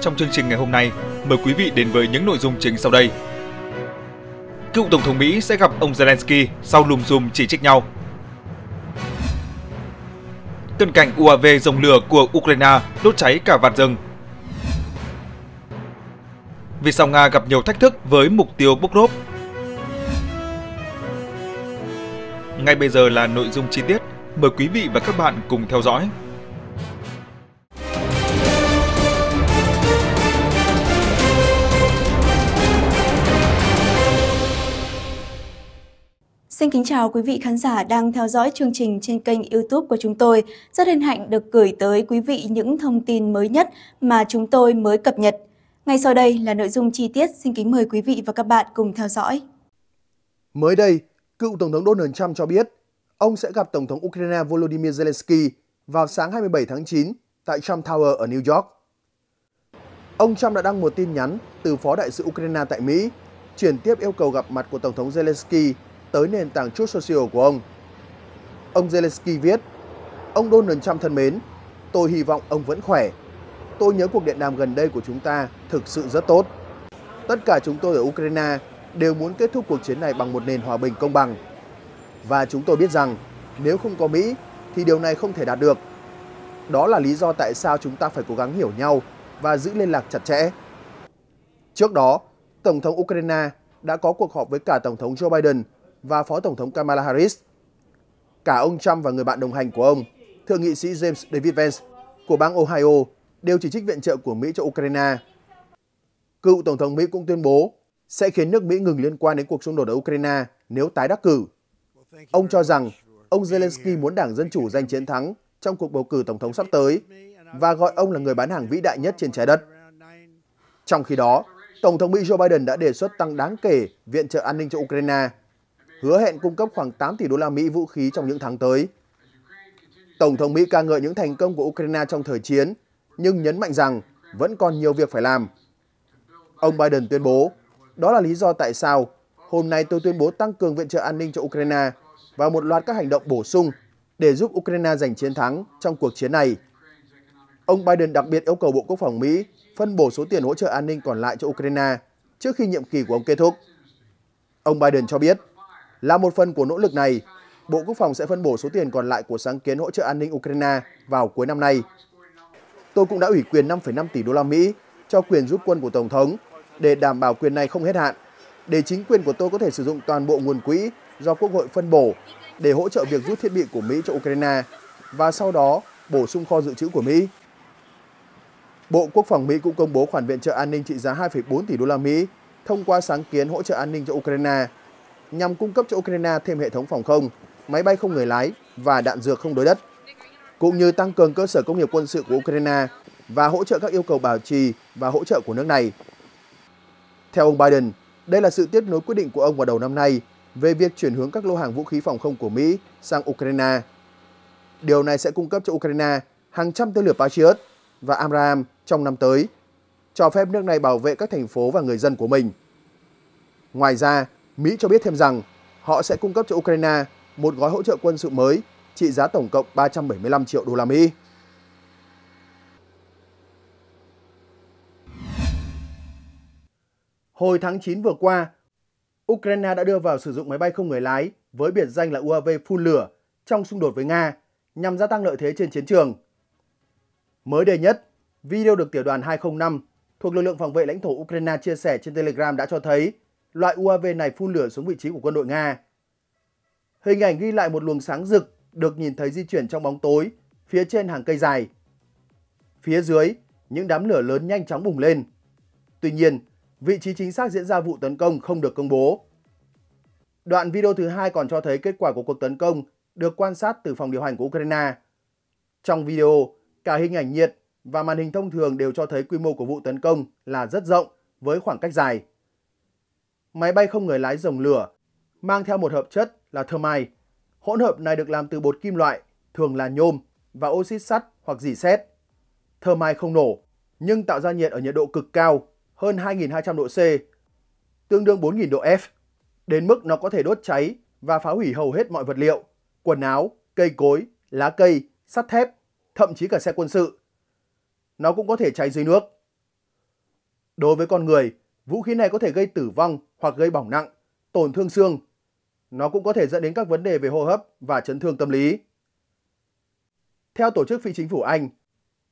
Trong chương trình ngày hôm nay, mời quý vị đến với những nội dung chính sau đây. Cựu Tổng thống Mỹ sẽ gặp ông Zelensky sau lùm xùm chỉ trích nhau. Cận cảnh UAV dòng lửa của Ukraine đốt cháy cả vạt rừng. Vì sao Nga gặp nhiều thách thức với mục tiêu bốc Ngay bây giờ là nội dung chi tiết. Mời quý vị và các bạn cùng theo dõi. Xin kính chào quý vị khán giả đang theo dõi chương trình trên kênh YouTube của chúng tôi. Rất hân hạnh được gửi tới quý vị những thông tin mới nhất mà chúng tôi mới cập nhật. Ngay sau đây là nội dung chi tiết, xin kính mời quý vị và các bạn cùng theo dõi. Mới đây, cựu Tổng thống Donald Trump cho biết ông sẽ gặp Tổng thống Ukraine Volodymyr Zelensky vào sáng 27 tháng 9 tại Trump Tower ở New York. Ông Trump đã đăng một tin nhắn từ phó đại sứ Ukraine tại Mỹ, chuyển tiếp yêu cầu gặp mặt của Tổng thống Zelensky tới nền tảng chốt social của ông. Ông Zelensky viết, Ông Donald Trump thân mến, tôi hy vọng ông vẫn khỏe. Tôi nhớ cuộc điện đàm gần đây của chúng ta thực sự rất tốt. Tất cả chúng tôi ở Ukraine đều muốn kết thúc cuộc chiến này bằng một nền hòa bình công bằng. Và chúng tôi biết rằng nếu không có Mỹ thì điều này không thể đạt được. Đó là lý do tại sao chúng ta phải cố gắng hiểu nhau và giữ liên lạc chặt chẽ. Trước đó, Tổng thống Ukraine đã có cuộc họp với cả Tổng thống Joe Biden và Phó Tổng thống Kamala Harris. Cả ông Trump và người bạn đồng hành của ông, Thượng nghị sĩ James David Vance của bang Ohio đều chỉ trích viện trợ của Mỹ cho Ukraine. Cựu Tổng thống Mỹ cũng tuyên bố sẽ khiến nước Mỹ ngừng liên quan đến cuộc xung đột ở Ukraine nếu tái đắc cử. Ông cho rằng ông Zelensky muốn Đảng Dân Chủ giành chiến thắng trong cuộc bầu cử Tổng thống sắp tới và gọi ông là người bán hàng vĩ đại nhất trên trái đất. Trong khi đó, Tổng thống Mỹ Joe Biden đã đề xuất tăng đáng kể viện trợ an ninh cho Ukraine, hứa hẹn cung cấp khoảng 8 tỷ đô la Mỹ vũ khí trong những tháng tới. Tổng thống Mỹ ca ngợi những thành công của Ukraine trong thời chiến, nhưng nhấn mạnh rằng vẫn còn nhiều việc phải làm. Ông Biden tuyên bố đó là lý do tại sao hôm nay tôi tuyên bố tăng cường viện trợ an ninh cho Ukraine và một loạt các hành động bổ sung để giúp Ukraine giành chiến thắng trong cuộc chiến này. Ông Biden đặc biệt yêu cầu Bộ Quốc phòng Mỹ phân bổ số tiền hỗ trợ an ninh còn lại cho Ukraine trước khi nhiệm kỳ của ông kết thúc. Ông Biden cho biết, là một phần của nỗ lực này, Bộ Quốc phòng sẽ phân bổ số tiền còn lại của sáng kiến hỗ trợ an ninh Ukraine vào cuối năm nay. Tôi cũng đã ủy quyền 5,5 tỷ đô la Mỹ cho quyền rút quân của Tổng thống để đảm bảo quyền này không hết hạn, để chính quyền của tôi có thể sử dụng toàn bộ nguồn quỹ do Quốc hội phân bổ để hỗ trợ việc rút thiết bị của Mỹ cho Ukraine và sau đó bổ sung kho dự trữ của Mỹ. Bộ Quốc phòng Mỹ cũng công bố khoản viện trợ an ninh trị giá 2,4 tỷ đô la Mỹ thông qua sáng kiến hỗ trợ an ninh cho Ukraine nhằm cung cấp cho Ukraine thêm hệ thống phòng không, máy bay không người lái và đạn dược không đối đất, cũng như tăng cường cơ sở công nghiệp quân sự của Ukraine và hỗ trợ các yêu cầu bảo trì và hỗ trợ của nước này theo ông Biden, đây là sự tiếp nối quyết định của ông vào đầu năm nay về việc chuyển hướng các lô hàng vũ khí phòng không của Mỹ sang Ukraine. Điều này sẽ cung cấp cho Ukraine hàng trăm tên lửa Patriot và Amram trong năm tới, cho phép nước này bảo vệ các thành phố và người dân của mình. Ngoài ra, Mỹ cho biết thêm rằng họ sẽ cung cấp cho Ukraine một gói hỗ trợ quân sự mới trị giá tổng cộng 375 triệu đô la Mỹ. Hồi tháng 9 vừa qua, Ukraine đã đưa vào sử dụng máy bay không người lái với biệt danh là UAV phun lửa trong xung đột với Nga nhằm gia tăng lợi thế trên chiến trường. Mới đây nhất, video được tiểu đoàn 205 thuộc lực lượng phòng vệ lãnh thổ Ukraine chia sẻ trên Telegram đã cho thấy loại UAV này phun lửa xuống vị trí của quân đội Nga. Hình ảnh ghi lại một luồng sáng rực được nhìn thấy di chuyển trong bóng tối phía trên hàng cây dài. Phía dưới, những đám lửa lớn nhanh chóng bùng lên. Tuy nhiên, vị trí chính xác diễn ra vụ tấn công không được công bố. Đoạn video thứ hai còn cho thấy kết quả của cuộc tấn công được quan sát từ phòng điều hành của Ukraine. Trong video, cả hình ảnh nhiệt và màn hình thông thường đều cho thấy quy mô của vụ tấn công là rất rộng với khoảng cách dài. Máy bay không người lái rồng lửa mang theo một hợp chất là thermite. Hỗn hợp này được làm từ bột kim loại, thường là nhôm và oxit sắt hoặc dỉ sét. Thermite không nổ, nhưng tạo ra nhiệt ở nhiệt độ cực cao hơn 2.200 độ C, tương đương 4.000 độ F, đến mức nó có thể đốt cháy và phá hủy hầu hết mọi vật liệu, quần áo, cây cối, lá cây, sắt thép, thậm chí cả xe quân sự. Nó cũng có thể cháy dưới nước. Đối với con người, vũ khí này có thể gây tử vong hoặc gây bỏng nặng, tổn thương xương. Nó cũng có thể dẫn đến các vấn đề về hô hấp và chấn thương tâm lý. Theo tổ chức phi chính phủ Anh,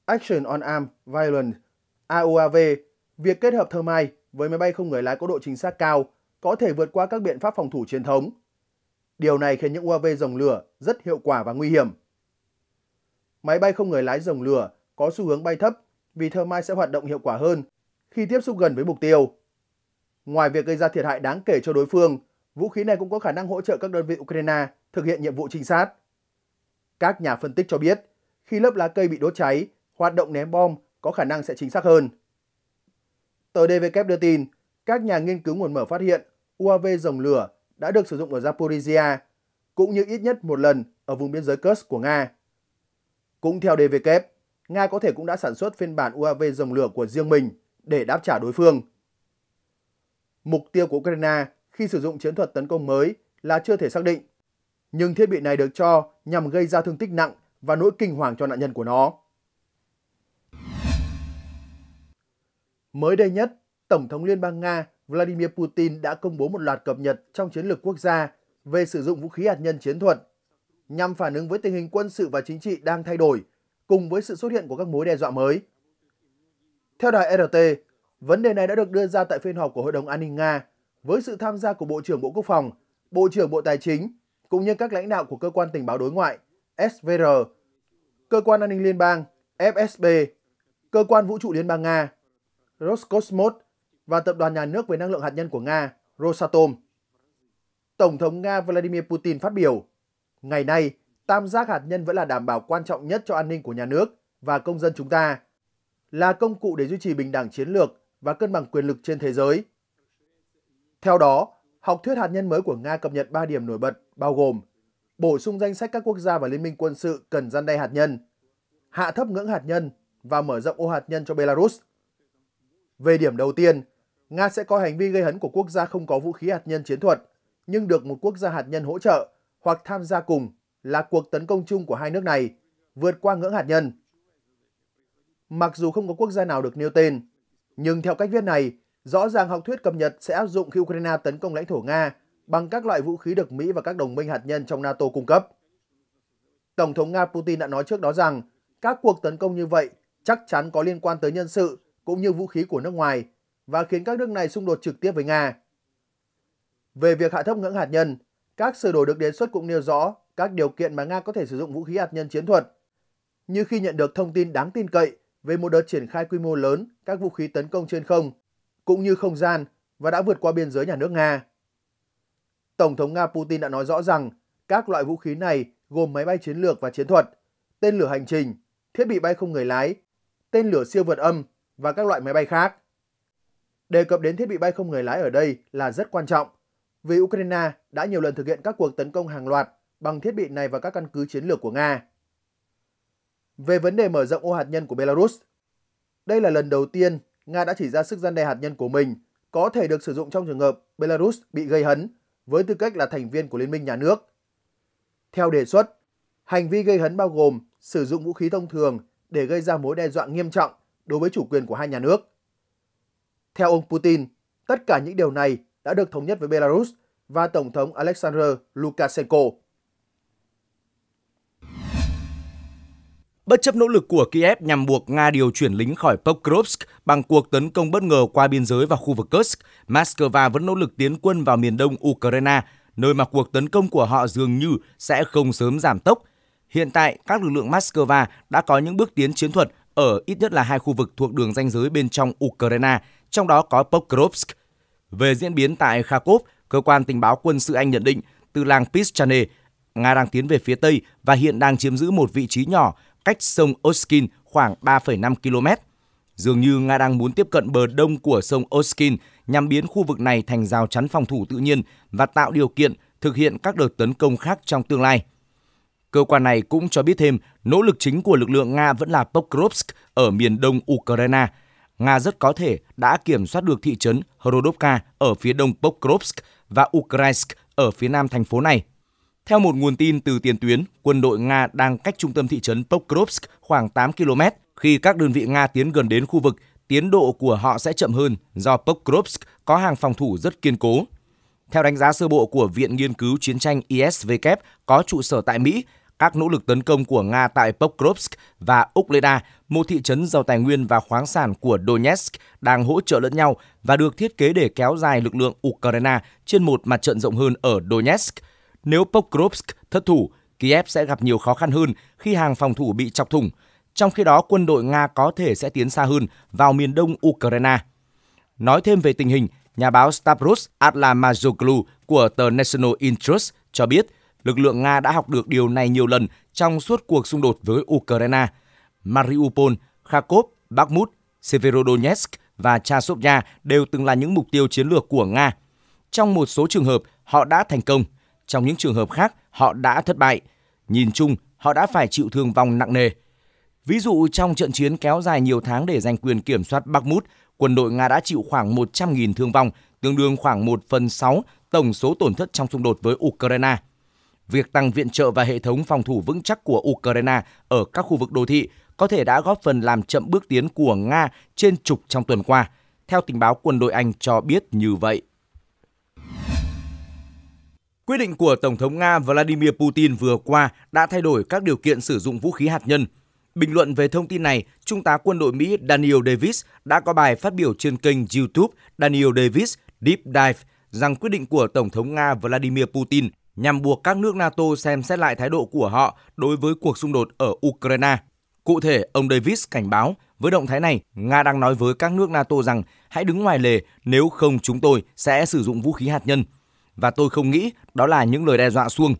Action on Armed Violence, AOAV Việc kết hợp Thermite với máy bay không người lái có độ chính xác cao có thể vượt qua các biện pháp phòng thủ truyền thống. Điều này khiến những UAV dòng lửa rất hiệu quả và nguy hiểm. Máy bay không người lái dòng lửa có xu hướng bay thấp vì Thermite sẽ hoạt động hiệu quả hơn khi tiếp xúc gần với mục tiêu. Ngoài việc gây ra thiệt hại đáng kể cho đối phương, vũ khí này cũng có khả năng hỗ trợ các đơn vị Ukraine thực hiện nhiệm vụ trinh sát. Các nhà phân tích cho biết, khi lớp lá cây bị đốt cháy, hoạt động ném bom có khả năng sẽ chính xác hơn. Tờ DVK đưa tin, các nhà nghiên cứu nguồn mở phát hiện UAV dòng lửa đã được sử dụng ở Zaporizhia, cũng như ít nhất một lần ở vùng biên giới Kursk của Nga. Cũng theo DVK, Nga có thể cũng đã sản xuất phiên bản UAV dòng lửa của riêng mình để đáp trả đối phương. Mục tiêu của Ukraine khi sử dụng chiến thuật tấn công mới là chưa thể xác định, nhưng thiết bị này được cho nhằm gây ra thương tích nặng và nỗi kinh hoàng cho nạn nhân của nó. Mới đây nhất, Tổng thống Liên bang Nga Vladimir Putin đã công bố một loạt cập nhật trong chiến lược quốc gia về sử dụng vũ khí hạt nhân chiến thuật nhằm phản ứng với tình hình quân sự và chính trị đang thay đổi cùng với sự xuất hiện của các mối đe dọa mới. Theo đài RT, vấn đề này đã được đưa ra tại phiên họp của Hội đồng An ninh Nga với sự tham gia của Bộ trưởng Bộ Quốc phòng, Bộ trưởng Bộ Tài chính cũng như các lãnh đạo của cơ quan tình báo đối ngoại SVR, cơ quan an ninh liên bang FSB, cơ quan vũ trụ liên bang Nga Roscosmos và Tập đoàn Nhà nước về Năng lượng Hạt nhân của Nga Rosatom. Tổng thống Nga Vladimir Putin phát biểu, Ngày nay, tam giác hạt nhân vẫn là đảm bảo quan trọng nhất cho an ninh của nhà nước và công dân chúng ta, là công cụ để duy trì bình đẳng chiến lược và cân bằng quyền lực trên thế giới. Theo đó, học thuyết hạt nhân mới của Nga cập nhật 3 điểm nổi bật bao gồm bổ sung danh sách các quốc gia và liên minh quân sự cần gian đe hạt nhân, hạ thấp ngưỡng hạt nhân và mở rộng ô hạt nhân cho Belarus – về điểm đầu tiên, Nga sẽ có hành vi gây hấn của quốc gia không có vũ khí hạt nhân chiến thuật, nhưng được một quốc gia hạt nhân hỗ trợ hoặc tham gia cùng là cuộc tấn công chung của hai nước này, vượt qua ngưỡng hạt nhân. Mặc dù không có quốc gia nào được nêu tên, nhưng theo cách viết này, rõ ràng học thuyết cập nhật sẽ áp dụng khi Ukraine tấn công lãnh thổ Nga bằng các loại vũ khí được Mỹ và các đồng minh hạt nhân trong NATO cung cấp. Tổng thống Nga Putin đã nói trước đó rằng các cuộc tấn công như vậy chắc chắn có liên quan tới nhân sự cũng như vũ khí của nước ngoài và khiến các nước này xung đột trực tiếp với Nga. Về việc hạ thấp ngưỡng hạt nhân, các sửa đổi được đề xuất cũng nêu rõ các điều kiện mà Nga có thể sử dụng vũ khí hạt nhân chiến thuật. Như khi nhận được thông tin đáng tin cậy về một đợt triển khai quy mô lớn các vũ khí tấn công trên không, cũng như không gian và đã vượt qua biên giới nhà nước Nga. Tổng thống Nga Putin đã nói rõ rằng các loại vũ khí này gồm máy bay chiến lược và chiến thuật, tên lửa hành trình, thiết bị bay không người lái, tên lửa siêu vượt âm và các loại máy bay khác. Đề cập đến thiết bị bay không người lái ở đây là rất quan trọng, vì Ukraine đã nhiều lần thực hiện các cuộc tấn công hàng loạt bằng thiết bị này vào các căn cứ chiến lược của Nga. Về vấn đề mở rộng ô hạt nhân của Belarus, đây là lần đầu tiên Nga đã chỉ ra sức gian đe hạt nhân của mình có thể được sử dụng trong trường hợp Belarus bị gây hấn với tư cách là thành viên của Liên minh nhà nước. Theo đề xuất, hành vi gây hấn bao gồm sử dụng vũ khí thông thường để gây ra mối đe dọa nghiêm trọng đối với chủ quyền của hai nhà nước. Theo ông Putin, tất cả những điều này đã được thống nhất với Belarus và Tổng thống Alexander Lukashenko. Bất chấp nỗ lực của Kiev nhằm buộc Nga điều chuyển lính khỏi Pokrovsk bằng cuộc tấn công bất ngờ qua biên giới vào khu vực Kursk, Moscow vẫn nỗ lực tiến quân vào miền đông Ukraine, nơi mà cuộc tấn công của họ dường như sẽ không sớm giảm tốc. Hiện tại, các lực lượng Moscow đã có những bước tiến chiến thuật ở ít nhất là hai khu vực thuộc đường ranh giới bên trong Ukraine, trong đó có Pokrovsk. Về diễn biến tại Kharkov, cơ quan tình báo quân sự Anh nhận định từ làng Pischane, Nga đang tiến về phía Tây và hiện đang chiếm giữ một vị trí nhỏ cách sông Oskin khoảng 3,5 km. Dường như Nga đang muốn tiếp cận bờ đông của sông Oskin nhằm biến khu vực này thành rào chắn phòng thủ tự nhiên và tạo điều kiện thực hiện các đợt tấn công khác trong tương lai. Cơ quan này cũng cho biết thêm, nỗ lực chính của lực lượng Nga vẫn là Pokrovsk ở miền đông Ukraine. Nga rất có thể đã kiểm soát được thị trấn Hrodovka ở phía đông Pokrovsk và Ukrainsk ở phía nam thành phố này. Theo một nguồn tin từ tiền tuyến, quân đội Nga đang cách trung tâm thị trấn Pokrovsk khoảng 8 km. Khi các đơn vị Nga tiến gần đến khu vực, tiến độ của họ sẽ chậm hơn do Pokrovsk có hàng phòng thủ rất kiên cố. Theo đánh giá sơ bộ của Viện Nghiên cứu Chiến tranh ISVK e có trụ sở tại Mỹ, các nỗ lực tấn công của Nga tại Pokrovsk và Ukleda, một thị trấn giàu tài nguyên và khoáng sản của Donetsk, đang hỗ trợ lẫn nhau và được thiết kế để kéo dài lực lượng Ukraine trên một mặt trận rộng hơn ở Donetsk. Nếu Pokrovsk thất thủ, Kiev sẽ gặp nhiều khó khăn hơn khi hàng phòng thủ bị chọc thủng. Trong khi đó, quân đội Nga có thể sẽ tiến xa hơn vào miền đông Ukraine. Nói thêm về tình hình, nhà báo Stavros Atlamazoglu của tờ National Interest cho biết – Lực lượng Nga đã học được điều này nhiều lần trong suốt cuộc xung đột với Ukraine. Mariupol, Kharkov, Bakhmut, Severodonetsk và Chasovya đều từng là những mục tiêu chiến lược của Nga. Trong một số trường hợp, họ đã thành công. Trong những trường hợp khác, họ đã thất bại. Nhìn chung, họ đã phải chịu thương vong nặng nề. Ví dụ trong trận chiến kéo dài nhiều tháng để giành quyền kiểm soát Bakhmut, quân đội Nga đã chịu khoảng 100.000 thương vong, tương đương khoảng 1 phần 6 tổng số tổn thất trong xung đột với Ukraine việc tăng viện trợ và hệ thống phòng thủ vững chắc của Ukraine ở các khu vực đô thị có thể đã góp phần làm chậm bước tiến của Nga trên trục trong tuần qua, theo tình báo quân đội Anh cho biết như vậy. Quyết định của Tổng thống Nga Vladimir Putin vừa qua đã thay đổi các điều kiện sử dụng vũ khí hạt nhân. Bình luận về thông tin này, Trung tá quân đội Mỹ Daniel Davis đã có bài phát biểu trên kênh YouTube Daniel Davis Deep Dive rằng quyết định của Tổng thống Nga Vladimir Putin nhằm buộc các nước NATO xem xét lại thái độ của họ đối với cuộc xung đột ở Ukraine. Cụ thể, ông Davis cảnh báo với động thái này, Nga đang nói với các nước NATO rằng hãy đứng ngoài lề nếu không chúng tôi sẽ sử dụng vũ khí hạt nhân. Và tôi không nghĩ đó là những lời đe dọa suông.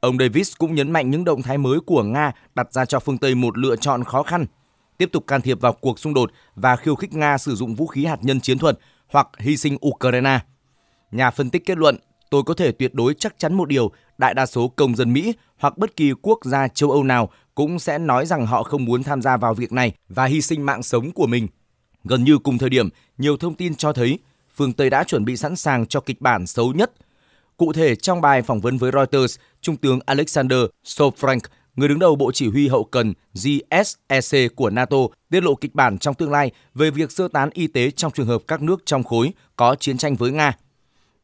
Ông Davis cũng nhấn mạnh những động thái mới của Nga đặt ra cho phương Tây một lựa chọn khó khăn. Tiếp tục can thiệp vào cuộc xung đột và khiêu khích Nga sử dụng vũ khí hạt nhân chiến thuật hoặc hy sinh Ukraine. Nhà phân tích kết luận tôi có thể tuyệt đối chắc chắn một điều, đại đa số công dân Mỹ hoặc bất kỳ quốc gia châu Âu nào cũng sẽ nói rằng họ không muốn tham gia vào việc này và hy sinh mạng sống của mình. Gần như cùng thời điểm, nhiều thông tin cho thấy phương Tây đã chuẩn bị sẵn sàng cho kịch bản xấu nhất. Cụ thể, trong bài phỏng vấn với Reuters, Trung tướng Alexander Sofrank, người đứng đầu Bộ Chỉ huy Hậu cần GSEC của NATO, tiết lộ kịch bản trong tương lai về việc sơ tán y tế trong trường hợp các nước trong khối có chiến tranh với Nga –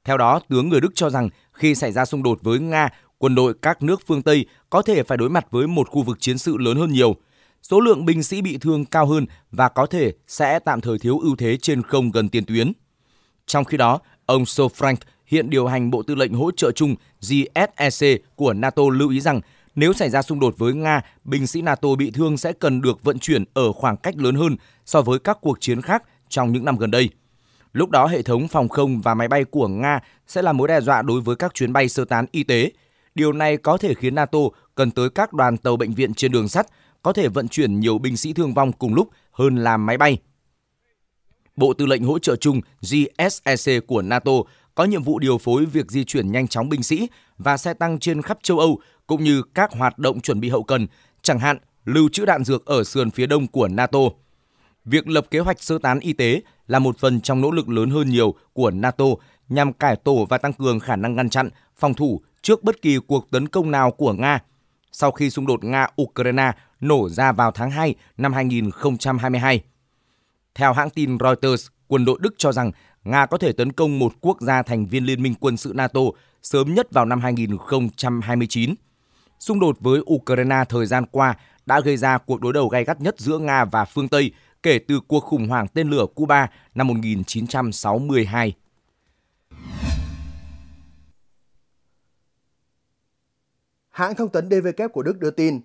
theo đó, tướng người Đức cho rằng khi xảy ra xung đột với Nga, quân đội các nước phương Tây có thể phải đối mặt với một khu vực chiến sự lớn hơn nhiều. Số lượng binh sĩ bị thương cao hơn và có thể sẽ tạm thời thiếu ưu thế trên không gần tiền tuyến. Trong khi đó, ông Sofrank, hiện điều hành Bộ Tư lệnh Hỗ trợ chung GSEC của NATO lưu ý rằng nếu xảy ra xung đột với Nga, binh sĩ NATO bị thương sẽ cần được vận chuyển ở khoảng cách lớn hơn so với các cuộc chiến khác trong những năm gần đây. Lúc đó hệ thống phòng không và máy bay của Nga sẽ là mối đe dọa đối với các chuyến bay sơ tán y tế. Điều này có thể khiến NATO cần tới các đoàn tàu bệnh viện trên đường sắt có thể vận chuyển nhiều binh sĩ thương vong cùng lúc hơn là máy bay. Bộ Tư lệnh Hỗ trợ chung GSEC của NATO có nhiệm vụ điều phối việc di chuyển nhanh chóng binh sĩ và xe tăng trên khắp châu Âu cũng như các hoạt động chuẩn bị hậu cần, chẳng hạn lưu trữ đạn dược ở sườn phía đông của NATO. Việc lập kế hoạch sơ tán y tế là một phần trong nỗ lực lớn hơn nhiều của NATO nhằm cải tổ và tăng cường khả năng ngăn chặn, phòng thủ trước bất kỳ cuộc tấn công nào của Nga. Sau khi xung đột Nga-Ukraine nổ ra vào tháng 2 năm 2022. Theo hãng tin Reuters, quân đội Đức cho rằng Nga có thể tấn công một quốc gia thành viên Liên minh quân sự NATO sớm nhất vào năm 2029. Xung đột với Ukraine thời gian qua đã gây ra cuộc đối đầu gay gắt nhất giữa Nga và phương Tây – kể từ cuộc khủng hoảng tên lửa Cuba năm 1962. Hãng thông tấn DW của Đức đưa tin,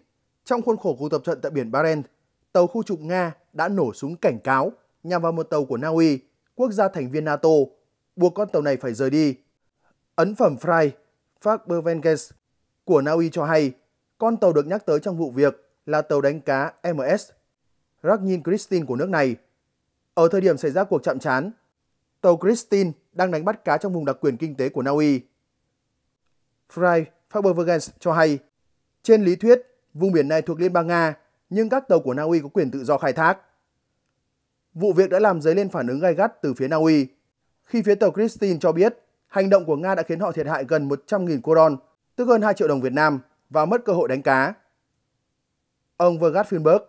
trong khuôn khổ cuộc tập trận tại biển Barents, tàu khu trục Nga đã nổ súng cảnh cáo nhằm vào một tàu của Na Uy, quốc gia thành viên NATO, buộc con tàu này phải rời đi. Ấn phẩm Fry, Fabervenges của Na Uy cho hay, con tàu được nhắc tới trong vụ việc là tàu đánh cá MS Ragnin Kristin của nước này. Ở thời điểm xảy ra cuộc chạm trán, tàu Kristin đang đánh bắt cá trong vùng đặc quyền kinh tế của Na Uy. Fry Fabervergens cho hay, trên lý thuyết, vùng biển này thuộc Liên bang Nga, nhưng các tàu của Na Uy có quyền tự do khai thác. Vụ việc đã làm dấy lên phản ứng gay gắt từ phía Na Uy, khi phía tàu Kristin cho biết hành động của Nga đã khiến họ thiệt hại gần 100.000 koron, tức hơn 2 triệu đồng Việt Nam, và mất cơ hội đánh cá. Ông Vergat Finberg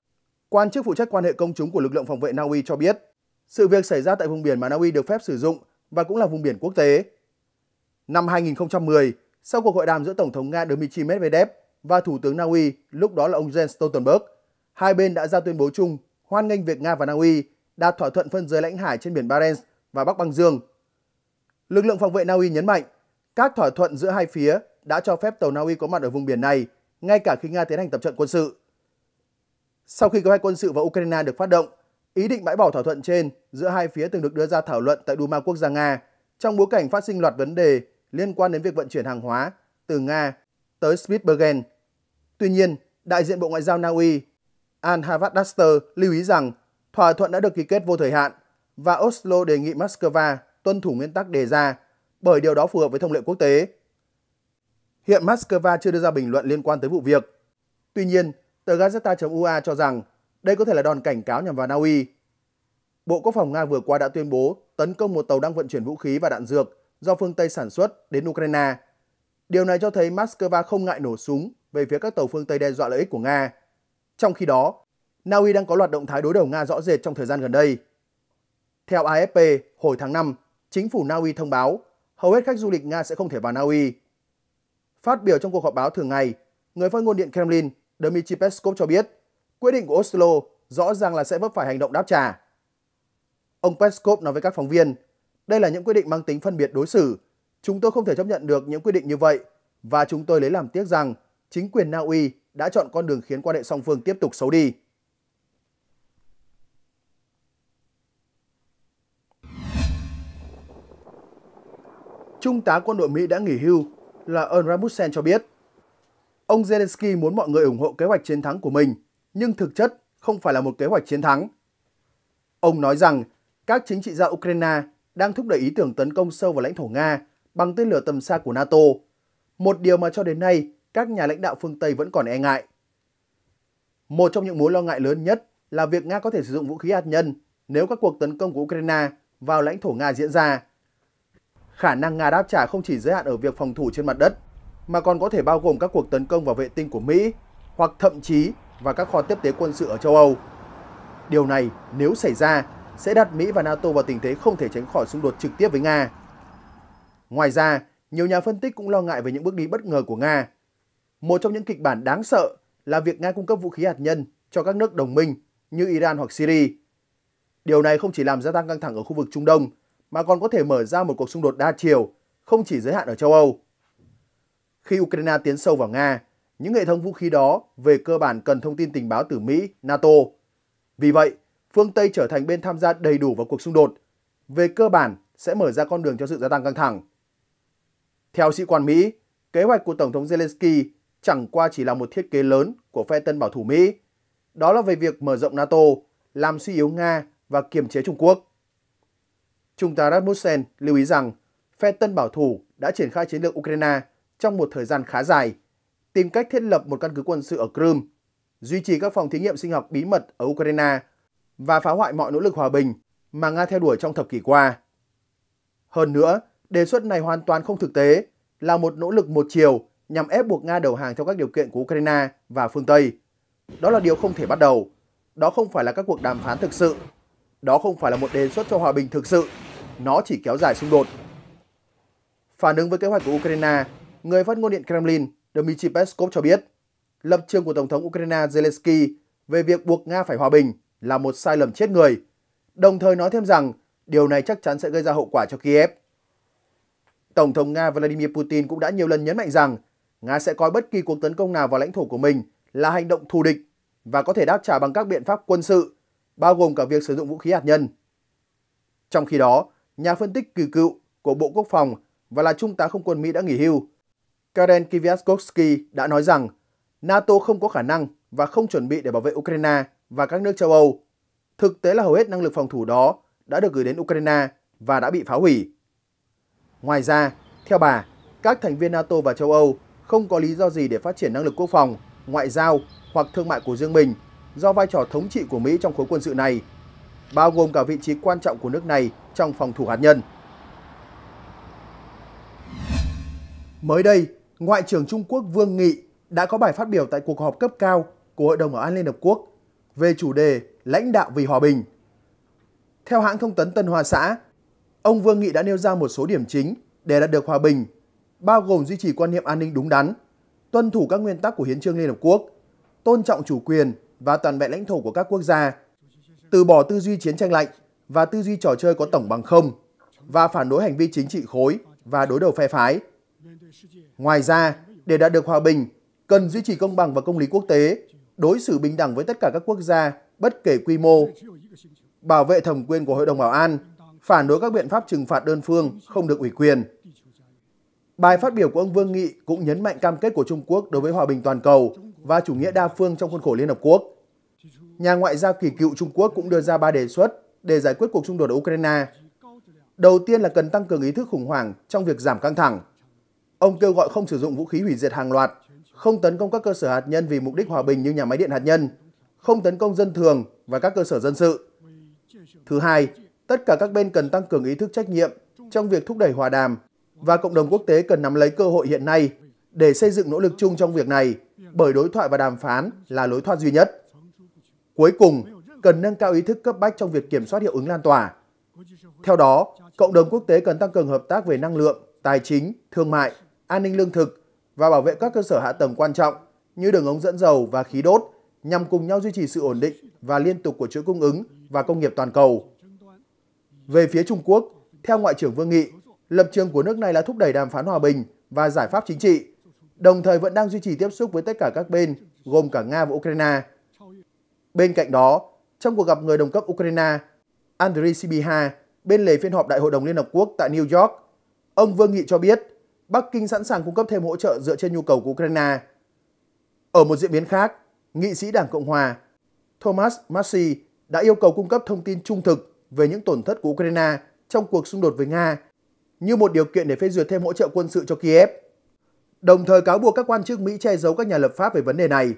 Quan chức phụ trách quan hệ công chúng của lực lượng phòng vệ Na Uy cho biết, sự việc xảy ra tại vùng biển mà Na Uy được phép sử dụng và cũng là vùng biển quốc tế. Năm 2010, sau cuộc hội đàm giữa Tổng thống Nga Dmitry Medvedev và Thủ tướng Na Uy, lúc đó là ông Jens Stoltenberg, hai bên đã ra tuyên bố chung hoan nghênh việc Nga và Na Uy đạt thỏa thuận phân giới lãnh hải trên biển Barents và Bắc Băng Dương. Lực lượng phòng vệ Na Uy nhấn mạnh, các thỏa thuận giữa hai phía đã cho phép tàu Na Uy có mặt ở vùng biển này ngay cả khi Nga tiến hành tập trận quân sự. Sau khi kế hoạch quân sự vào Ukraine được phát động, ý định bãi bỏ thỏa thuận trên giữa hai phía từng được đưa ra thảo luận tại Duma quốc gia Nga trong bối cảnh phát sinh loạt vấn đề liên quan đến việc vận chuyển hàng hóa từ Nga tới Spitsbergen. Tuy nhiên, đại diện Bộ Ngoại giao Na Uy An Havadaster lưu ý rằng thỏa thuận đã được ký kết vô thời hạn và Oslo đề nghị Moscow tuân thủ nguyên tắc đề ra bởi điều đó phù hợp với thông lệ quốc tế. Hiện Moscow chưa đưa ra bình luận liên quan tới vụ việc. Tuy nhiên, Tờ Gazeta.ua cho rằng đây có thể là đòn cảnh cáo nhằm vào Na Uy. Bộ Quốc phòng Nga vừa qua đã tuyên bố tấn công một tàu đang vận chuyển vũ khí và đạn dược do phương Tây sản xuất đến Ukraine. Điều này cho thấy Moscow không ngại nổ súng về phía các tàu phương Tây đe dọa lợi ích của Nga. Trong khi đó, Na Uy đang có loạt động thái đối đầu Nga rõ rệt trong thời gian gần đây. Theo AFP, hồi tháng 5, chính phủ Na Uy thông báo hầu hết khách du lịch Nga sẽ không thể vào Na Uy. Phát biểu trong cuộc họp báo thường ngày, người phát ngôn Điện Kremlin Dmitry Peskov cho biết quyết định của Oslo rõ ràng là sẽ vấp phải hành động đáp trả. Ông Peskov nói với các phóng viên, đây là những quyết định mang tính phân biệt đối xử. Chúng tôi không thể chấp nhận được những quyết định như vậy và chúng tôi lấy làm tiếc rằng chính quyền Na Uy đã chọn con đường khiến quan hệ song phương tiếp tục xấu đi. Trung tá quân đội Mỹ đã nghỉ hưu là Ern Rasmussen cho biết Ông Zelensky muốn mọi người ủng hộ kế hoạch chiến thắng của mình, nhưng thực chất không phải là một kế hoạch chiến thắng. Ông nói rằng các chính trị gia Ukraine đang thúc đẩy ý tưởng tấn công sâu vào lãnh thổ Nga bằng tên lửa tầm xa của NATO, một điều mà cho đến nay các nhà lãnh đạo phương Tây vẫn còn e ngại. Một trong những mối lo ngại lớn nhất là việc Nga có thể sử dụng vũ khí hạt nhân nếu các cuộc tấn công của Ukraine vào lãnh thổ Nga diễn ra. Khả năng Nga đáp trả không chỉ giới hạn ở việc phòng thủ trên mặt đất mà còn có thể bao gồm các cuộc tấn công vào vệ tinh của Mỹ hoặc thậm chí và các kho tiếp tế quân sự ở châu Âu. Điều này nếu xảy ra sẽ đặt Mỹ và NATO vào tình thế không thể tránh khỏi xung đột trực tiếp với Nga. Ngoài ra, nhiều nhà phân tích cũng lo ngại về những bước đi bất ngờ của Nga. Một trong những kịch bản đáng sợ là việc Nga cung cấp vũ khí hạt nhân cho các nước đồng minh như Iran hoặc Syria. Điều này không chỉ làm gia tăng căng thẳng ở khu vực Trung Đông, mà còn có thể mở ra một cuộc xung đột đa chiều, không chỉ giới hạn ở châu Âu. Khi Ukraine tiến sâu vào Nga, những hệ thống vũ khí đó về cơ bản cần thông tin tình báo từ Mỹ, NATO. Vì vậy, phương Tây trở thành bên tham gia đầy đủ vào cuộc xung đột, về cơ bản sẽ mở ra con đường cho sự gia tăng căng thẳng. Theo sĩ quan Mỹ, kế hoạch của Tổng thống Zelensky chẳng qua chỉ là một thiết kế lớn của phe tân bảo thủ Mỹ. Đó là về việc mở rộng NATO, làm suy yếu Nga và kiềm chế Trung Quốc. Trung tá Rasmussen lưu ý rằng phe tân bảo thủ đã triển khai chiến lược Ukraine trong một thời gian khá dài, tìm cách thiết lập một căn cứ quân sự ở Crimea, duy trì các phòng thí nghiệm sinh học bí mật ở Ukraine và phá hoại mọi nỗ lực hòa bình mà Nga theo đuổi trong thập kỷ qua. Hơn nữa, đề xuất này hoàn toàn không thực tế, là một nỗ lực một chiều nhằm ép buộc Nga đầu hàng theo các điều kiện của Ukraine và phương Tây. Đó là điều không thể bắt đầu. Đó không phải là các cuộc đàm phán thực sự. Đó không phải là một đề xuất cho hòa bình thực sự. Nó chỉ kéo dài xung đột. Phản ứng với kế hoạch của Ukraine, người phát ngôn điện Kremlin Dmitry Peskov cho biết, lập trường của Tổng thống Ukraine Zelensky về việc buộc Nga phải hòa bình là một sai lầm chết người, đồng thời nói thêm rằng điều này chắc chắn sẽ gây ra hậu quả cho Kiev. Tổng thống Nga Vladimir Putin cũng đã nhiều lần nhấn mạnh rằng Nga sẽ coi bất kỳ cuộc tấn công nào vào lãnh thổ của mình là hành động thù địch và có thể đáp trả bằng các biện pháp quân sự, bao gồm cả việc sử dụng vũ khí hạt nhân. Trong khi đó, nhà phân tích kỳ cựu của Bộ Quốc phòng và là Trung tá Không quân Mỹ đã nghỉ hưu, Karen Kwiatkowski đã nói rằng NATO không có khả năng và không chuẩn bị để bảo vệ Ukraine và các nước châu Âu. Thực tế là hầu hết năng lực phòng thủ đó đã được gửi đến Ukraine và đã bị phá hủy. Ngoài ra, theo bà, các thành viên NATO và châu Âu không có lý do gì để phát triển năng lực quốc phòng, ngoại giao hoặc thương mại của riêng mình do vai trò thống trị của Mỹ trong khối quân sự này, bao gồm cả vị trí quan trọng của nước này trong phòng thủ hạt nhân. Mới đây, Ngoại trưởng Trung Quốc Vương Nghị đã có bài phát biểu tại cuộc họp cấp cao của Hội đồng ở an Liên Hợp Quốc về chủ đề lãnh đạo vì hòa bình. Theo hãng thông tấn Tân Hoa Xã, ông Vương Nghị đã nêu ra một số điểm chính để đạt được hòa bình, bao gồm duy trì quan niệm an ninh đúng đắn, tuân thủ các nguyên tắc của Hiến trương Liên Hợp Quốc, tôn trọng chủ quyền và toàn vẹn lãnh thổ của các quốc gia, từ bỏ tư duy chiến tranh lạnh và tư duy trò chơi có tổng bằng không và phản đối hành vi chính trị khối và đối đầu phe phái. Ngoài ra, để đạt được hòa bình, cần duy trì công bằng và công lý quốc tế, đối xử bình đẳng với tất cả các quốc gia, bất kể quy mô, bảo vệ thẩm quyền của Hội đồng Bảo an, phản đối các biện pháp trừng phạt đơn phương không được ủy quyền. Bài phát biểu của ông Vương Nghị cũng nhấn mạnh cam kết của Trung Quốc đối với hòa bình toàn cầu và chủ nghĩa đa phương trong khuôn khổ Liên Hợp Quốc. Nhà ngoại giao kỳ cựu Trung Quốc cũng đưa ra ba đề xuất để giải quyết cuộc xung đột ở Ukraine. Đầu tiên là cần tăng cường ý thức khủng hoảng trong việc giảm căng thẳng – Ông kêu gọi không sử dụng vũ khí hủy diệt hàng loạt, không tấn công các cơ sở hạt nhân vì mục đích hòa bình như nhà máy điện hạt nhân, không tấn công dân thường và các cơ sở dân sự. Thứ hai, tất cả các bên cần tăng cường ý thức trách nhiệm trong việc thúc đẩy hòa đàm và cộng đồng quốc tế cần nắm lấy cơ hội hiện nay để xây dựng nỗ lực chung trong việc này bởi đối thoại và đàm phán là lối thoát duy nhất. Cuối cùng, cần nâng cao ý thức cấp bách trong việc kiểm soát hiệu ứng lan tỏa. Theo đó, cộng đồng quốc tế cần tăng cường hợp tác về năng lượng, tài chính, thương mại an ninh lương thực và bảo vệ các cơ sở hạ tầng quan trọng như đường ống dẫn dầu và khí đốt nhằm cùng nhau duy trì sự ổn định và liên tục của chuỗi cung ứng và công nghiệp toàn cầu. Về phía Trung Quốc, theo Ngoại trưởng Vương Nghị, lập trường của nước này là thúc đẩy đàm phán hòa bình và giải pháp chính trị, đồng thời vẫn đang duy trì tiếp xúc với tất cả các bên, gồm cả Nga và Ukraine. Bên cạnh đó, trong cuộc gặp người đồng cấp Ukraine, Andriy Sibiha, bên lề phiên họp Đại hội đồng Liên Hợp Quốc tại New York, ông Vương Nghị cho biết Bắc Kinh sẵn sàng cung cấp thêm hỗ trợ dựa trên nhu cầu của Ukraine. Ở một diễn biến khác, nghị sĩ Đảng Cộng Hòa Thomas Massi đã yêu cầu cung cấp thông tin trung thực về những tổn thất của Ukraine trong cuộc xung đột với Nga như một điều kiện để phê duyệt thêm hỗ trợ quân sự cho Kiev, đồng thời cáo buộc các quan chức Mỹ che giấu các nhà lập pháp về vấn đề này.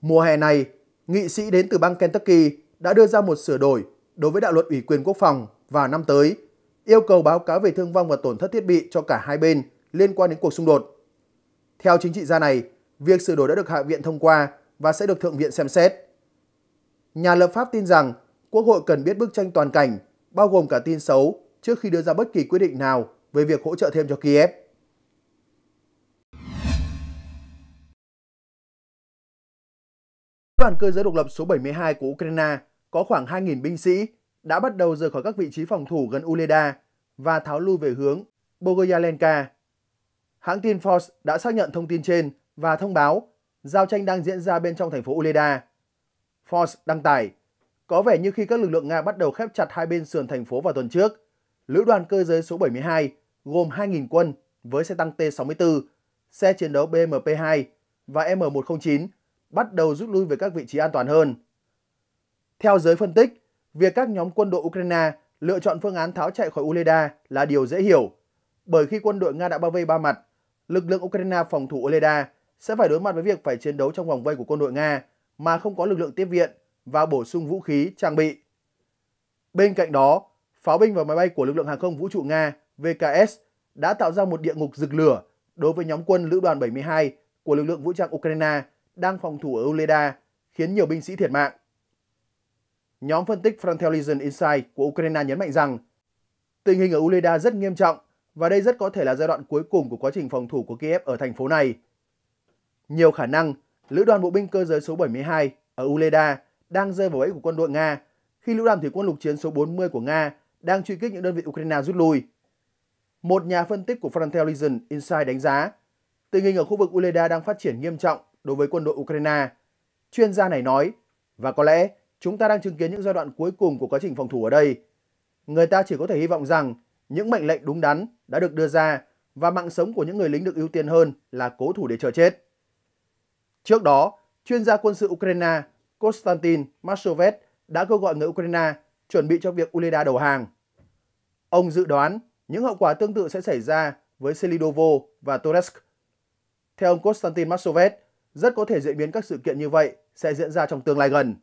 Mùa hè này, nghị sĩ đến từ bang Kentucky đã đưa ra một sửa đổi đối với đạo luật ủy quyền quốc phòng vào năm tới yêu cầu báo cáo về thương vong và tổn thất thiết bị cho cả hai bên liên quan đến cuộc xung đột. Theo chính trị gia này, việc sửa đổi đã được Hạ viện thông qua và sẽ được Thượng viện xem xét. Nhà lập pháp tin rằng Quốc hội cần biết bức tranh toàn cảnh, bao gồm cả tin xấu, trước khi đưa ra bất kỳ quyết định nào về việc hỗ trợ thêm cho Kiev. Đoàn cơ giới độc lập số 72 của Ukraine có khoảng 2.000 binh sĩ đã bắt đầu rời khỏi các vị trí phòng thủ gần Uleda và tháo lui về hướng Bogoyalenka. Hãng tin Fox đã xác nhận thông tin trên và thông báo giao tranh đang diễn ra bên trong thành phố Uleda. Fox đăng tải, có vẻ như khi các lực lượng Nga bắt đầu khép chặt hai bên sườn thành phố vào tuần trước, lữ đoàn cơ giới số 72 gồm 2.000 quân với xe tăng T-64, xe chiến đấu BMP-2 và M109 bắt đầu rút lui về các vị trí an toàn hơn. Theo giới phân tích, Việc các nhóm quân đội Ukraine lựa chọn phương án tháo chạy khỏi Uleda là điều dễ hiểu, bởi khi quân đội Nga đã bao vây ba mặt, lực lượng Ukraine phòng thủ Uleda sẽ phải đối mặt với việc phải chiến đấu trong vòng vây của quân đội Nga mà không có lực lượng tiếp viện và bổ sung vũ khí, trang bị. Bên cạnh đó, pháo binh và máy bay của lực lượng hàng không vũ trụ Nga VKS đã tạo ra một địa ngục rực lửa đối với nhóm quân lữ đoàn 72 của lực lượng vũ trang Ukraine đang phòng thủ ở Uleda, khiến nhiều binh sĩ thiệt mạng. Nhóm phân tích Frontier Insight của Ukraine nhấn mạnh rằng tình hình ở Uleda rất nghiêm trọng và đây rất có thể là giai đoạn cuối cùng của quá trình phòng thủ của Kiev ở thành phố này. Nhiều khả năng, lữ đoàn bộ binh cơ giới số 72 ở Uleda đang rơi vào bẫy của quân đội Nga khi lữ đoàn thủy quân lục chiến số 40 của Nga đang truy kích những đơn vị Ukraine rút lui. Một nhà phân tích của Frontier Insight đánh giá, tình hình ở khu vực Uleda đang phát triển nghiêm trọng đối với quân đội Ukraine. Chuyên gia này nói, và có lẽ Chúng ta đang chứng kiến những giai đoạn cuối cùng của quá trình phòng thủ ở đây. Người ta chỉ có thể hy vọng rằng những mệnh lệnh đúng đắn đã được đưa ra và mạng sống của những người lính được ưu tiên hơn là cố thủ để chờ chết. Trước đó, chuyên gia quân sự Ukraine Konstantin Mashovet đã kêu gọi người Ukraine chuẩn bị cho việc Uleda đầu hàng. Ông dự đoán những hậu quả tương tự sẽ xảy ra với Selidovo và Toresk. Theo ông Konstantin Mashovet, rất có thể diễn biến các sự kiện như vậy sẽ diễn ra trong tương lai gần.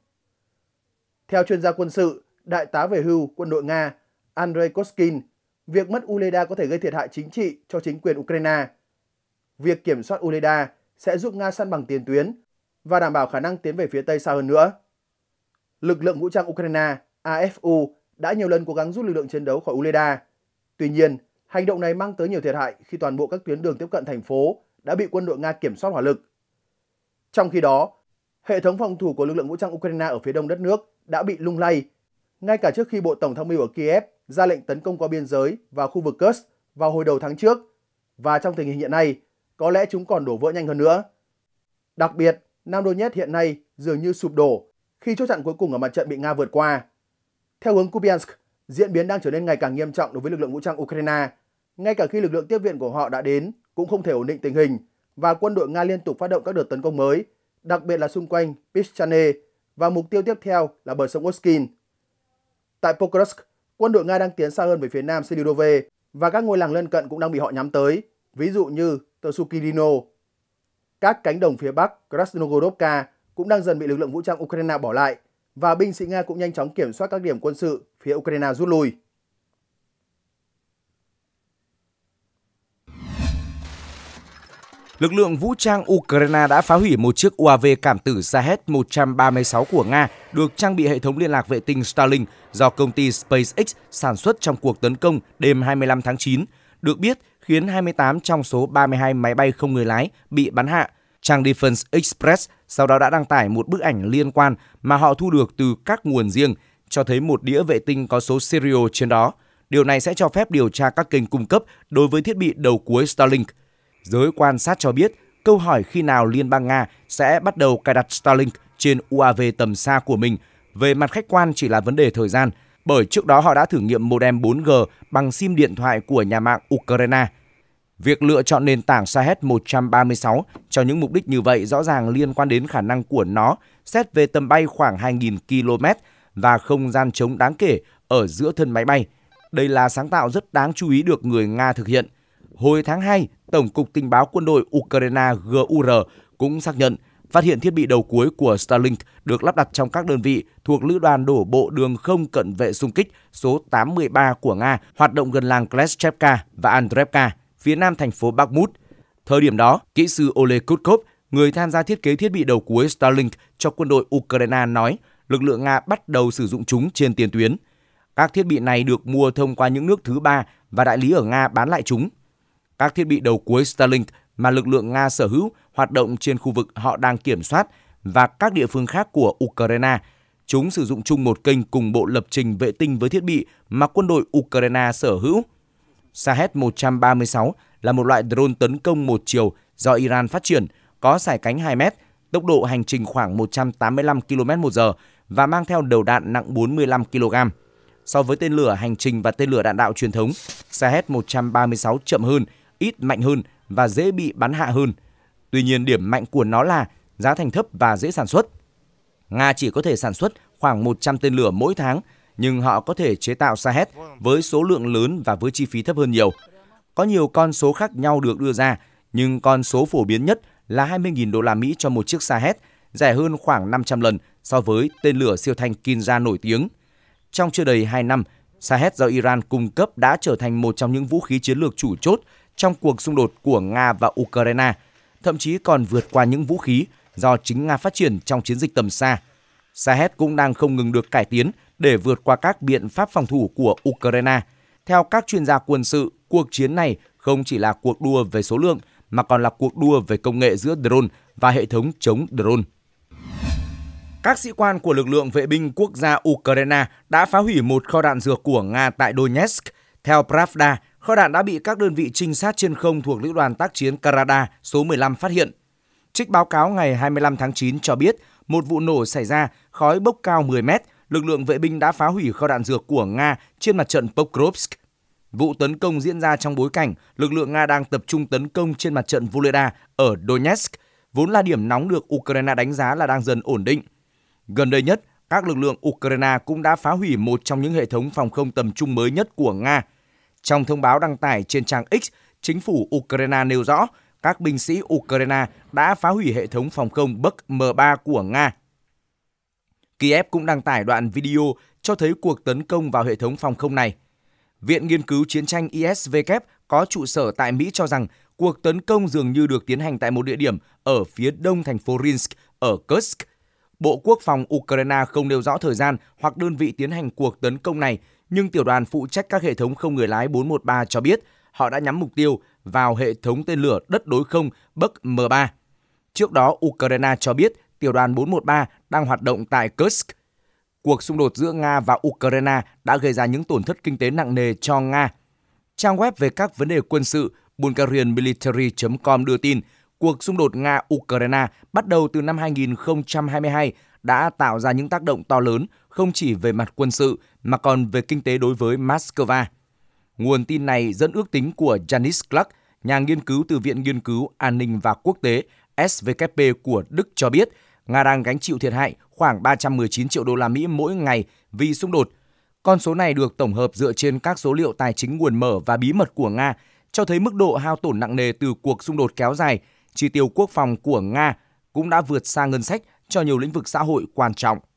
Theo chuyên gia quân sự, đại tá về hưu quân đội Nga Andrei Koskin, việc mất Uleda có thể gây thiệt hại chính trị cho chính quyền Ukraine. Việc kiểm soát Uleda sẽ giúp Nga săn bằng tiền tuyến và đảm bảo khả năng tiến về phía Tây xa hơn nữa. Lực lượng vũ trang Ukraine AFU đã nhiều lần cố gắng rút lực lượng chiến đấu khỏi Uleda. Tuy nhiên, hành động này mang tới nhiều thiệt hại khi toàn bộ các tuyến đường tiếp cận thành phố đã bị quân đội Nga kiểm soát hỏa lực. Trong khi đó, hệ thống phòng thủ của lực lượng vũ trang Ukraine ở phía đông đất nước đã bị lung lay, ngay cả trước khi Bộ Tổng tham mưu ở Kiev ra lệnh tấn công qua biên giới và khu vực Kursk vào hồi đầu tháng trước. Và trong tình hình hiện nay, có lẽ chúng còn đổ vỡ nhanh hơn nữa. Đặc biệt, Nam Donetsk hiện nay dường như sụp đổ khi chốt chặn cuối cùng ở mặt trận bị Nga vượt qua. Theo hướng Kupiansk, diễn biến đang trở nên ngày càng nghiêm trọng đối với lực lượng vũ trang Ukraine. Ngay cả khi lực lượng tiếp viện của họ đã đến, cũng không thể ổn định tình hình và quân đội Nga liên tục phát động các đợt tấn công mới, đặc biệt là xung quanh Pichane và mục tiêu tiếp theo là bờ sông Oskin. Tại Pokrovsk, quân đội Nga đang tiến xa hơn về phía nam Silidove và các ngôi làng lân cận cũng đang bị họ nhắm tới, ví dụ như Tosukidino. Các cánh đồng phía bắc Krasnogorovka cũng đang dần bị lực lượng vũ trang Ukraine bỏ lại và binh sĩ Nga cũng nhanh chóng kiểm soát các điểm quân sự phía Ukraine rút lui. lực lượng vũ trang Ukraine đã phá hủy một chiếc UAV cảm tử Shahed-136 của Nga được trang bị hệ thống liên lạc vệ tinh Starlink do công ty SpaceX sản xuất trong cuộc tấn công đêm 25 tháng 9. Được biết, khiến 28 trong số 32 máy bay không người lái bị bắn hạ. Trang Defense Express sau đó đã đăng tải một bức ảnh liên quan mà họ thu được từ các nguồn riêng, cho thấy một đĩa vệ tinh có số serial trên đó. Điều này sẽ cho phép điều tra các kênh cung cấp đối với thiết bị đầu cuối Starlink – Giới quan sát cho biết, câu hỏi khi nào Liên bang Nga sẽ bắt đầu cài đặt Starlink trên UAV tầm xa của mình về mặt khách quan chỉ là vấn đề thời gian, bởi trước đó họ đã thử nghiệm modem 4G bằng sim điện thoại của nhà mạng Ukraine. Việc lựa chọn nền tảng Sahed 136 cho những mục đích như vậy rõ ràng liên quan đến khả năng của nó xét về tầm bay khoảng 2.000 km và không gian chống đáng kể ở giữa thân máy bay. Đây là sáng tạo rất đáng chú ý được người Nga thực hiện – Hồi tháng 2, Tổng cục Tình báo Quân đội Ukraine GUR cũng xác nhận phát hiện thiết bị đầu cuối của Starlink được lắp đặt trong các đơn vị thuộc Lữ đoàn đổ bộ đường không cận vệ xung kích số 83 của Nga hoạt động gần làng Kleshchevka và Andrevka, phía nam thành phố Bakhmut. Thời điểm đó, kỹ sư Ole Kutkov, người tham gia thiết kế thiết bị đầu cuối Starlink cho quân đội Ukraine nói lực lượng Nga bắt đầu sử dụng chúng trên tiền tuyến. Các thiết bị này được mua thông qua những nước thứ ba và đại lý ở Nga bán lại chúng các thiết bị đầu cuối Starlink mà lực lượng Nga sở hữu hoạt động trên khu vực họ đang kiểm soát và các địa phương khác của Ukraine. Chúng sử dụng chung một kênh cùng bộ lập trình vệ tinh với thiết bị mà quân đội Ukraine sở hữu. Sahed 136 là một loại drone tấn công một chiều do Iran phát triển, có sải cánh 2 mét, tốc độ hành trình khoảng 185 km h và mang theo đầu đạn nặng 45 kg. So với tên lửa hành trình và tên lửa đạn đạo truyền thống, Sahed 136 chậm hơn – ít mạnh hơn và dễ bị bắn hạ hơn. Tuy nhiên điểm mạnh của nó là giá thành thấp và dễ sản xuất. Nga chỉ có thể sản xuất khoảng 100 tên lửa mỗi tháng, nhưng họ có thể chế tạo Sahed với số lượng lớn và với chi phí thấp hơn nhiều. Có nhiều con số khác nhau được đưa ra, nhưng con số phổ biến nhất là 20.000 đô la Mỹ cho một chiếc Sahed, rẻ hơn khoảng 500 lần so với tên lửa siêu thanh Kinza nổi tiếng. Trong chưa đầy 2 năm, Sahed do Iran cung cấp đã trở thành một trong những vũ khí chiến lược chủ chốt trong cuộc xung đột của Nga và Ukraine, thậm chí còn vượt qua những vũ khí do chính Nga phát triển trong chiến dịch tầm xa. Sahed cũng đang không ngừng được cải tiến để vượt qua các biện pháp phòng thủ của Ukraine. Theo các chuyên gia quân sự, cuộc chiến này không chỉ là cuộc đua về số lượng mà còn là cuộc đua về công nghệ giữa drone và hệ thống chống drone. Các sĩ quan của lực lượng vệ binh quốc gia Ukraine đã phá hủy một kho đạn dược của Nga tại Donetsk. Theo Pravda, Kho đạn đã bị các đơn vị trinh sát trên không thuộc Lữ đoàn tác chiến Karada số 15 phát hiện. Trích báo cáo ngày 25 tháng 9 cho biết một vụ nổ xảy ra, khói bốc cao 10 mét, lực lượng vệ binh đã phá hủy kho đạn dược của Nga trên mặt trận Pokrovsk. Vụ tấn công diễn ra trong bối cảnh lực lượng Nga đang tập trung tấn công trên mặt trận Voleda ở Donetsk, vốn là điểm nóng được Ukraine đánh giá là đang dần ổn định. Gần đây nhất, các lực lượng Ukraine cũng đã phá hủy một trong những hệ thống phòng không tầm trung mới nhất của Nga – trong thông báo đăng tải trên trang X, chính phủ Ukraine nêu rõ các binh sĩ Ukraine đã phá hủy hệ thống phòng không Buk M3 của Nga. Kiev cũng đăng tải đoạn video cho thấy cuộc tấn công vào hệ thống phòng không này. Viện Nghiên cứu Chiến tranh ISW có trụ sở tại Mỹ cho rằng cuộc tấn công dường như được tiến hành tại một địa điểm ở phía đông thành phố Rinsk ở Kursk. Bộ Quốc phòng Ukraine không nêu rõ thời gian hoặc đơn vị tiến hành cuộc tấn công này, nhưng tiểu đoàn phụ trách các hệ thống không người lái 413 cho biết họ đã nhắm mục tiêu vào hệ thống tên lửa đất đối không Bắc M3. Trước đó, Ukraine cho biết tiểu đoàn 413 đang hoạt động tại Kursk. Cuộc xung đột giữa Nga và Ukraine đã gây ra những tổn thất kinh tế nặng nề cho Nga. Trang web về các vấn đề quân sự bulgarianmilitary.com đưa tin cuộc xung đột Nga-Ukraine bắt đầu từ năm 2022 đã tạo ra những tác động to lớn không chỉ về mặt quân sự mà còn về kinh tế đối với Moscow. Nguồn tin này dẫn ước tính của Janis Clark, nhà nghiên cứu từ Viện Nghiên cứu An ninh và Quốc tế SVKP của Đức cho biết, Nga đang gánh chịu thiệt hại khoảng 319 triệu đô la Mỹ mỗi ngày vì xung đột. Con số này được tổng hợp dựa trên các số liệu tài chính nguồn mở và bí mật của Nga, cho thấy mức độ hao tổn nặng nề từ cuộc xung đột kéo dài, chi tiêu quốc phòng của Nga cũng đã vượt xa ngân sách cho nhiều lĩnh vực xã hội quan trọng